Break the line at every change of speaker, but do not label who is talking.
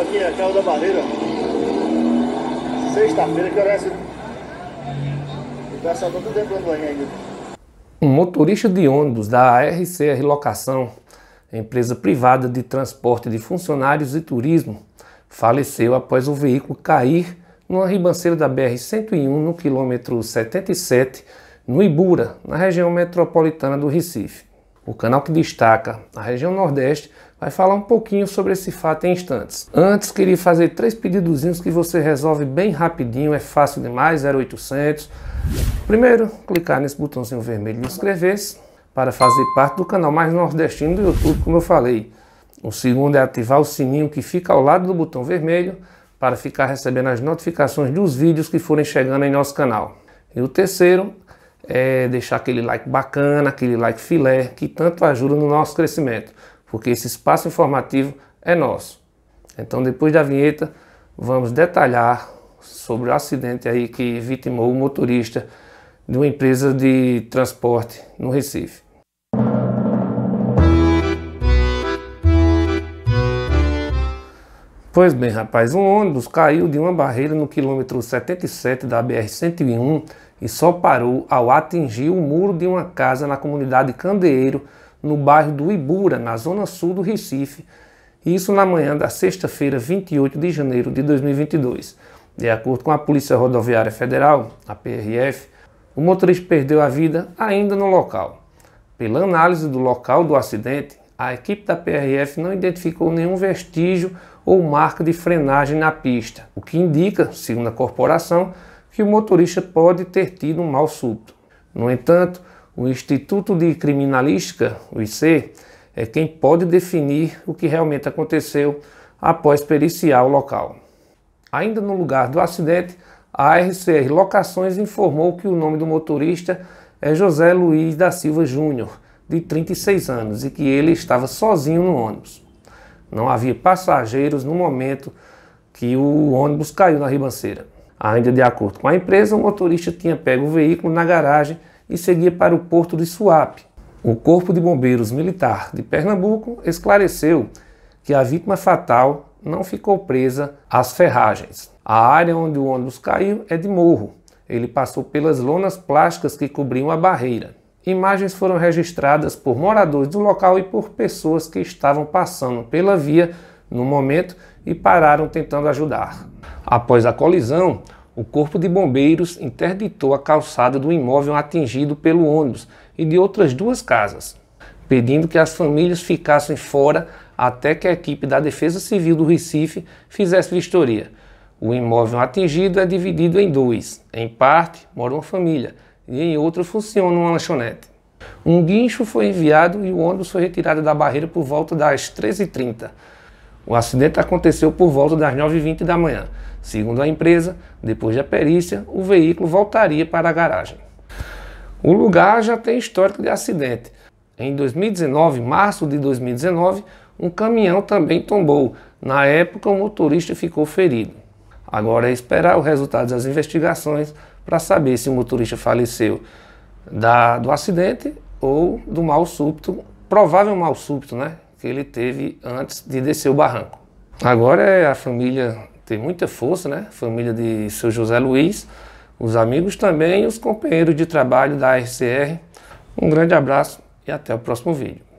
aqui na da Barreira. Sexta-feira, que é O pessoal tá tudo dentro do banheiro ainda. Um motorista de ônibus da RCR Locação, empresa privada de transporte de funcionários e turismo, faleceu após o veículo cair numa ribanceira da BR-101 no quilômetro 77, no Ibura, na região metropolitana do Recife. O canal que destaca a região Nordeste vai falar um pouquinho sobre esse fato em instantes. Antes, queria fazer três pedidozinhos que você resolve bem rapidinho, é fácil demais, 0800. Primeiro, clicar nesse botãozinho vermelho de inscrever-se para fazer parte do canal mais nordestino do YouTube, como eu falei. O segundo é ativar o sininho que fica ao lado do botão vermelho para ficar recebendo as notificações dos vídeos que forem chegando em nosso canal. E o terceiro é deixar aquele like bacana, aquele like filé, que tanto ajuda no nosso crescimento porque esse espaço informativo é nosso. Então, depois da vinheta, vamos detalhar sobre o acidente aí que vitimou o motorista de uma empresa de transporte no Recife. Pois bem, rapaz, um ônibus caiu de uma barreira no quilômetro 77 da BR-101 e só parou ao atingir o muro de uma casa na comunidade Candeeiro, no bairro do Ibura, na zona sul do Recife, isso na manhã da sexta-feira, 28 de janeiro de 2022. De acordo com a Polícia Rodoviária Federal, a PRF, o motorista perdeu a vida ainda no local. Pela análise do local do acidente, a equipe da PRF não identificou nenhum vestígio ou marca de frenagem na pista, o que indica, segundo a corporação, que o motorista pode ter tido um mal súbito. No entanto, o Instituto de Criminalística, o IC, é quem pode definir o que realmente aconteceu após periciar o local. Ainda no lugar do acidente, a RCR Locações informou que o nome do motorista é José Luiz da Silva Júnior, de 36 anos, e que ele estava sozinho no ônibus. Não havia passageiros no momento que o ônibus caiu na ribanceira. Ainda de acordo com a empresa, o motorista tinha pego o veículo na garagem e seguia para o porto de Suape. O Corpo de Bombeiros Militar de Pernambuco esclareceu que a vítima fatal não ficou presa às ferragens. A área onde o ônibus caiu é de morro. Ele passou pelas lonas plásticas que cobriam a barreira. Imagens foram registradas por moradores do local e por pessoas que estavam passando pela via no momento e pararam tentando ajudar. Após a colisão, o Corpo de Bombeiros interditou a calçada do imóvel atingido pelo ônibus e de outras duas casas, pedindo que as famílias ficassem fora até que a equipe da Defesa Civil do Recife fizesse vistoria. O imóvel atingido é dividido em dois. Em parte, mora uma família e em outra funciona uma lanchonete. Um guincho foi enviado e o ônibus foi retirado da barreira por volta das 13h30. O acidente aconteceu por volta das 9h20 da manhã. Segundo a empresa, depois da perícia, o veículo voltaria para a garagem. O lugar já tem histórico de acidente. Em 2019, março de 2019, um caminhão também tombou. Na época, o motorista ficou ferido. Agora é esperar o resultado das investigações para saber se o motorista faleceu da, do acidente ou do mal súbito, provável mal súbito, né? que ele teve antes de descer o barranco. Agora é a família tem muita força, né? Família de seu José Luiz, os amigos também e os companheiros de trabalho da RCR. Um grande abraço e até o próximo vídeo.